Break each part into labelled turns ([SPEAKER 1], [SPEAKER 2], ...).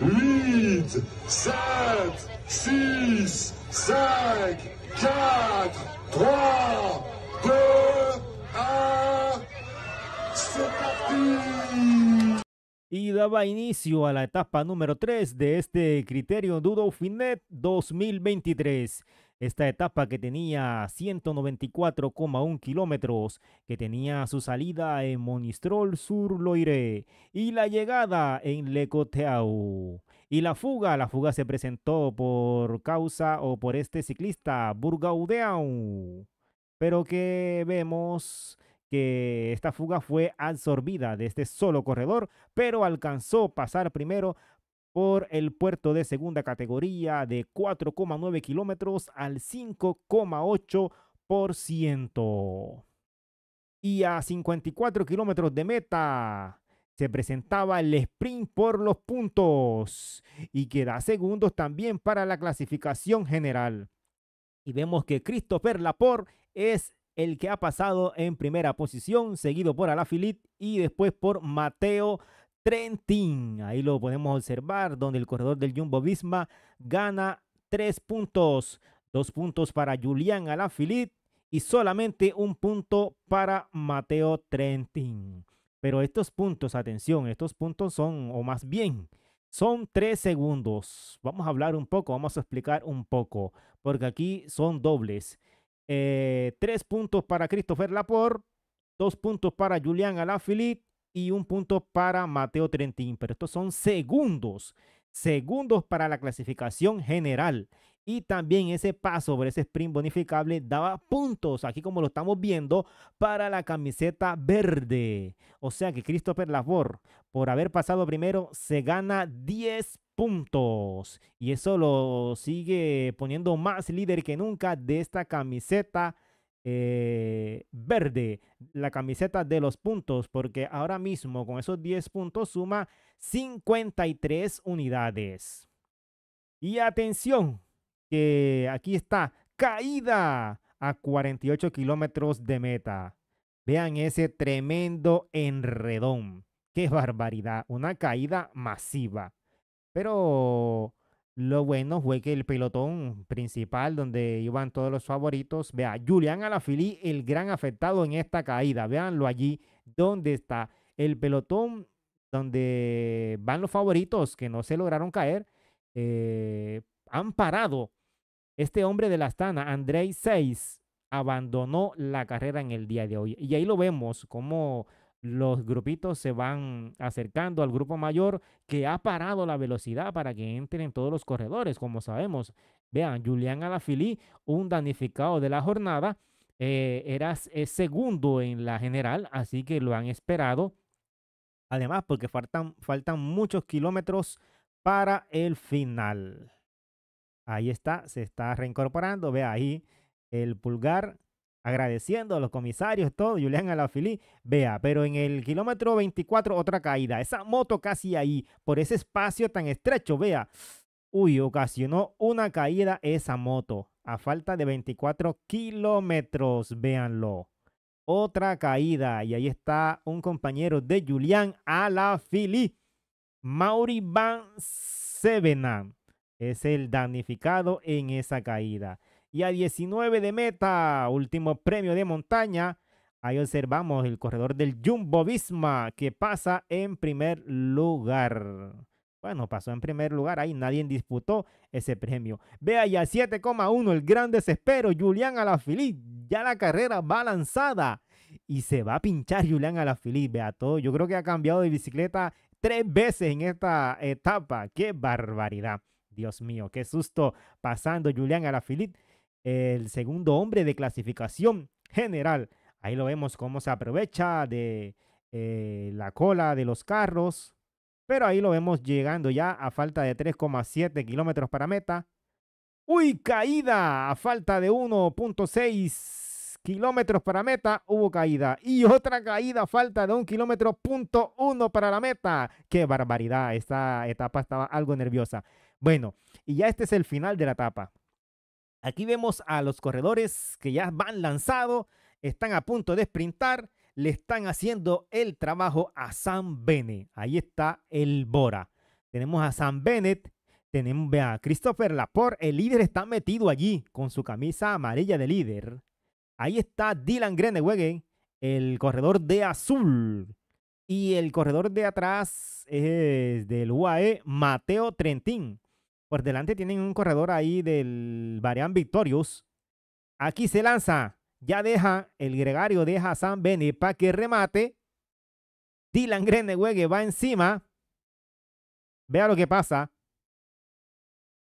[SPEAKER 1] 8, 7, 6, 5, 4, 3, 2, 1. ¡C'est parti! Y daba inicio a la etapa número 3 de este criterio Dudo Finet 2023. Esta etapa que tenía 194,1 kilómetros, que tenía su salida en Monistrol sur Loire y la llegada en Lecoteau. Y la fuga, la fuga se presentó por causa o por este ciclista Burgaudeau. Pero que vemos que esta fuga fue absorbida de este solo corredor, pero alcanzó pasar primero por el puerto de segunda categoría de 4,9 kilómetros al 5,8%. Y a 54 kilómetros de meta se presentaba el sprint por los puntos y queda segundos también para la clasificación general. Y vemos que Christopher Laporte es el que ha pasado en primera posición, seguido por Alafilit y después por Mateo Trentin. Ahí lo podemos observar, donde el corredor del Jumbo Visma gana tres puntos. Dos puntos para Julián Alaphilippe y solamente un punto para Mateo Trentin. Pero estos puntos, atención, estos puntos son, o más bien, son tres segundos. Vamos a hablar un poco, vamos a explicar un poco, porque aquí son dobles. Eh, tres puntos para Christopher Laporte, dos puntos para Julián Alaphilippe y un punto para Mateo Trentín. Pero estos son segundos, segundos para la clasificación general. Y también ese paso por ese sprint bonificable daba puntos, aquí como lo estamos viendo, para la camiseta verde. O sea que Christopher Labor, por haber pasado primero, se gana 10 puntos. Y eso lo sigue poniendo más líder que nunca de esta camiseta eh, verde, la camiseta de los puntos, porque ahora mismo con esos 10 puntos suma 53 unidades. Y atención, que aquí está, caída a 48 kilómetros de meta. Vean ese tremendo enredón. Qué barbaridad, una caída masiva. Pero lo bueno fue que el pelotón principal donde iban todos los favoritos, vea, Julián Alafili, el gran afectado en esta caída, véanlo allí donde está el pelotón donde van los favoritos que no se lograron caer, eh, han parado. Este hombre de la Astana, Andrei Seix, abandonó la carrera en el día de hoy. Y ahí lo vemos, como los grupitos se van acercando al grupo mayor que ha parado la velocidad para que entren todos los corredores, como sabemos. Vean, Julián Alafilí, un danificado de la jornada, eh, era segundo en la general, así que lo han esperado. Además, porque faltan, faltan muchos kilómetros para el final. Ahí está, se está reincorporando. Ve ahí el pulgar agradeciendo a los comisarios, todo, Julián Alaphilippe, vea, pero en el kilómetro 24 otra caída, esa moto casi ahí, por ese espacio tan estrecho, vea, uy, ocasionó una caída esa moto, a falta de 24 kilómetros, véanlo. Otra caída, y ahí está un compañero de Julián Alaphilippe, Mauri Van Sevenan, es el damnificado en esa caída y a 19 de meta, último premio de montaña. Ahí observamos el corredor del Jumbo Visma que pasa en primer lugar. Bueno, pasó en primer lugar, ahí nadie disputó ese premio. Vea ya 7,1, el gran desespero, Julián Alaphilippe, ya la carrera va lanzada y se va a pinchar Julián Alaphilippe, vea todo. Yo creo que ha cambiado de bicicleta tres veces en esta etapa, qué barbaridad. Dios mío, qué susto pasando Julián Alaphilippe el segundo hombre de clasificación general. Ahí lo vemos cómo se aprovecha de eh, la cola de los carros. Pero ahí lo vemos llegando ya a falta de 3,7 kilómetros para meta. Uy, caída a falta de 1.6 kilómetros para meta. Hubo caída. Y otra caída a falta de un kilómetro para la meta. Qué barbaridad. Esta etapa estaba algo nerviosa. Bueno, y ya este es el final de la etapa. Aquí vemos a los corredores que ya van lanzado, están a punto de sprintar, le están haciendo el trabajo a Sam Bennett. Ahí está el Bora. Tenemos a Sam Bennett, tenemos a Christopher Laporte, el líder está metido allí con su camisa amarilla de líder. Ahí está Dylan Grenewegen, el corredor de azul. Y el corredor de atrás es del UAE, Mateo Trentín. Por delante tienen un corredor ahí del Varian Victorious. Aquí se lanza. Ya deja el gregario, deja San Sam para que remate. Dylan Grenewege va encima. Vea lo que pasa.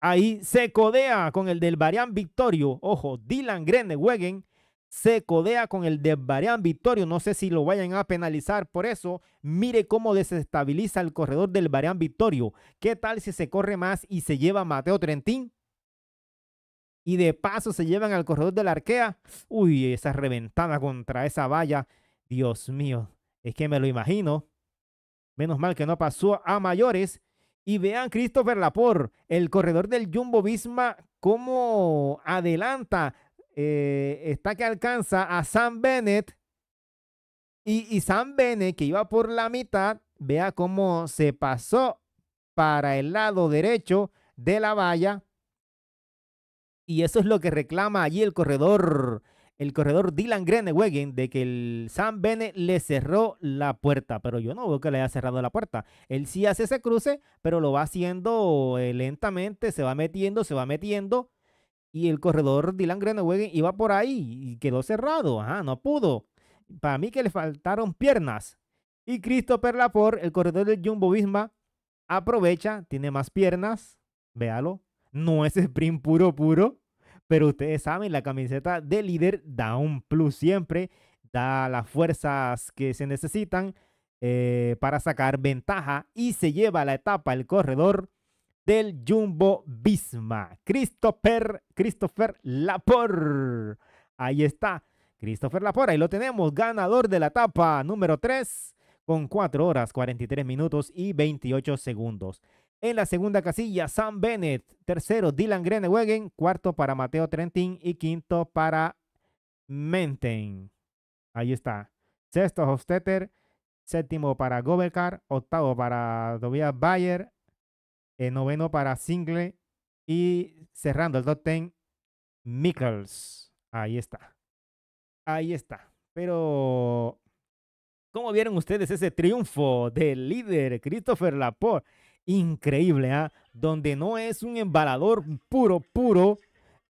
[SPEAKER 1] Ahí se codea con el del Varian Victorio. Ojo, Dylan Grenewegen se codea con el de Barián Victorio. No sé si lo vayan a penalizar por eso. Mire cómo desestabiliza el corredor del Barián Victorio. ¿Qué tal si se corre más y se lleva a Mateo Trentín? Y de paso se llevan al corredor de la arquea. Uy, esa reventada contra esa valla. Dios mío, es que me lo imagino. Menos mal que no pasó a mayores. Y vean Christopher Lapor, el corredor del Jumbo Visma, cómo adelanta eh, está que alcanza a Sam Bennett. Y, Sam Bennett, que iba por la mitad, vea cómo se pasó para el lado derecho de la valla. Y eso es lo que reclama allí el corredor, el corredor Dylan Grenewegen, de que Sam Bennett le cerró la puerta. Pero yo no veo que le haya cerrado la puerta. Él sí hace ese cruce, pero lo va haciendo eh, lentamente, se va metiendo, se va metiendo y el corredor Dylan Groenewegen iba por ahí y quedó cerrado. no pudo. Para mí que le faltaron piernas. Y Christopher Laporte, el corredor del Jumbo Visma, aprovecha, tiene más piernas. Véalo. No es sprint puro, puro. Pero ustedes saben, la camiseta de líder da un plus siempre. Da las fuerzas que se necesitan eh, para sacar ventaja. Y se lleva la etapa el corredor del Jumbo Bisma Christopher, Christopher Lapor. Ahí está, Christopher Lapor, ahí lo tenemos, ganador de la etapa número 3 con 4 horas 43 minutos y 28 segundos. En la segunda casilla, Sam Bennett. Tercero, Dylan Grenewegen. Cuarto para Mateo Trentin. Y quinto para Menten. Ahí está. Sexto, Hofstetter. Séptimo para Gobelcar. Octavo para Tobias Bayer. Eh, noveno para single y cerrando el top ten, Mikkels. Ahí está. Ahí está. Pero, ¿cómo vieron ustedes ese triunfo del líder Christopher Laporte? Increíble, ¿ah? Donde no es un embalador puro, puro.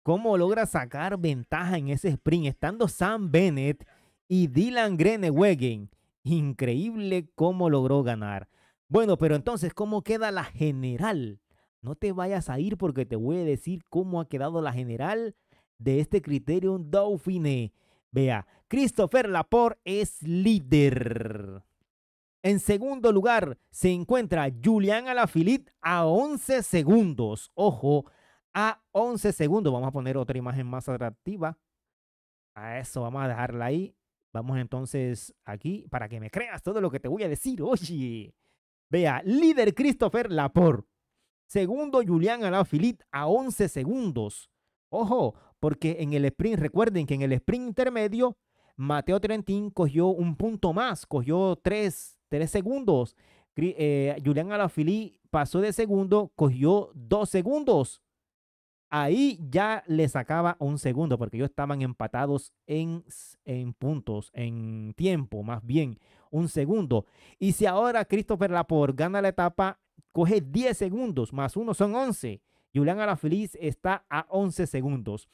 [SPEAKER 1] ¿Cómo logra sacar ventaja en ese sprint? Estando Sam Bennett y Dylan Grenewegen. Increíble cómo logró ganar. Bueno, pero entonces, ¿cómo queda la general? No te vayas a ir porque te voy a decir cómo ha quedado la general de este criterium Dauphine. Vea, Christopher Laporte es líder. En segundo lugar se encuentra Julián Alaphilippe a 11 segundos. Ojo, a 11 segundos. Vamos a poner otra imagen más atractiva. A eso vamos a dejarla ahí. Vamos entonces aquí para que me creas todo lo que te voy a decir. Oye. Vea, líder Christopher Laporte. Segundo, Julián Alaphilippe a 11 segundos. Ojo, porque en el sprint, recuerden que en el sprint intermedio, Mateo Trentín cogió un punto más, cogió 3, segundos. Eh, Julián Alaphilippe pasó de segundo, cogió 2 segundos. Ahí ya le sacaba un segundo porque ellos estaban empatados en, en puntos, en tiempo, más bien, un segundo. Y si ahora Christopher Laporte gana la etapa, coge 10 segundos, más uno son 11. Julián Alaphilippe está a 11 segundos.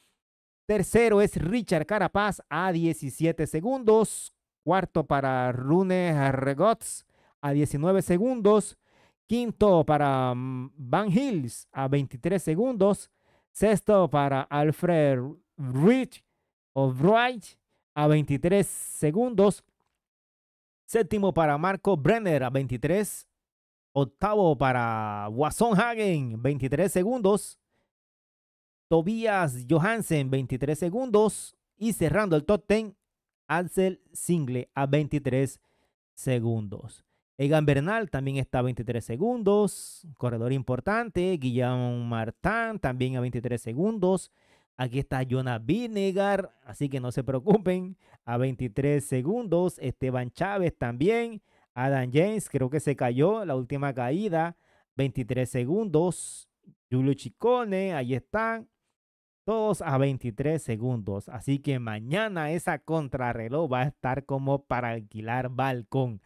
[SPEAKER 1] Tercero es Richard Carapaz a 17 segundos. Cuarto para Rune Regots a 19 segundos. Quinto para mm, Van Hills a 23 segundos. Sexto para Alfred Rich o Wright a 23 segundos. Séptimo para Marco Brenner a 23. Octavo para Wasson Hagen, 23 segundos. Tobias Johansen, 23 segundos. Y cerrando el top 10, Ansel Single a 23 segundos. Egan Bernal también está a 23 segundos, corredor importante. Guillaume Martán también a 23 segundos. Aquí está Jonas Vinegar, así que no se preocupen, a 23 segundos. Esteban Chávez también. Adam James creo que se cayó, la última caída, 23 segundos. Julio Chicone, ahí están. Todos a 23 segundos. Así que mañana esa contrarreloj va a estar como para alquilar balcón.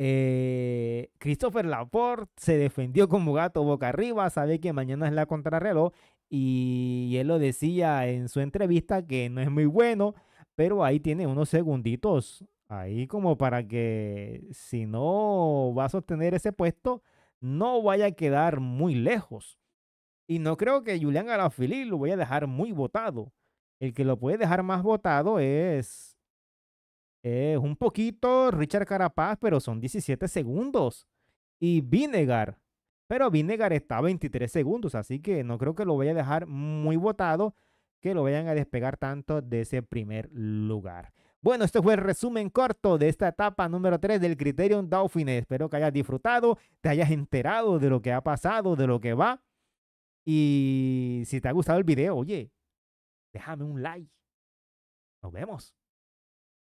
[SPEAKER 1] Eh, Christopher Laporte se defendió como gato boca arriba, sabe que mañana es la contrarreloj y, él lo decía en su entrevista que no es muy bueno, pero ahí tiene unos segunditos ahí como para que si no va a sostener ese puesto, no vaya a quedar muy lejos. Y no creo que Julián Galafili lo vaya a dejar muy votado. El que lo puede dejar más votado es un poquito Richard Carapaz, pero son 17 segundos. Y Vinegar. Pero Vinegar está a 23 segundos, así que no creo que lo vaya a dejar muy votado, que lo vayan a despegar tanto de ese primer lugar. Bueno, este fue el resumen corto de esta etapa número 3 del Criterion Dauphine Espero que hayas disfrutado, te hayas enterado de lo que ha pasado, de lo que va. Y si te ha gustado el video, oye, déjame un like. Nos vemos.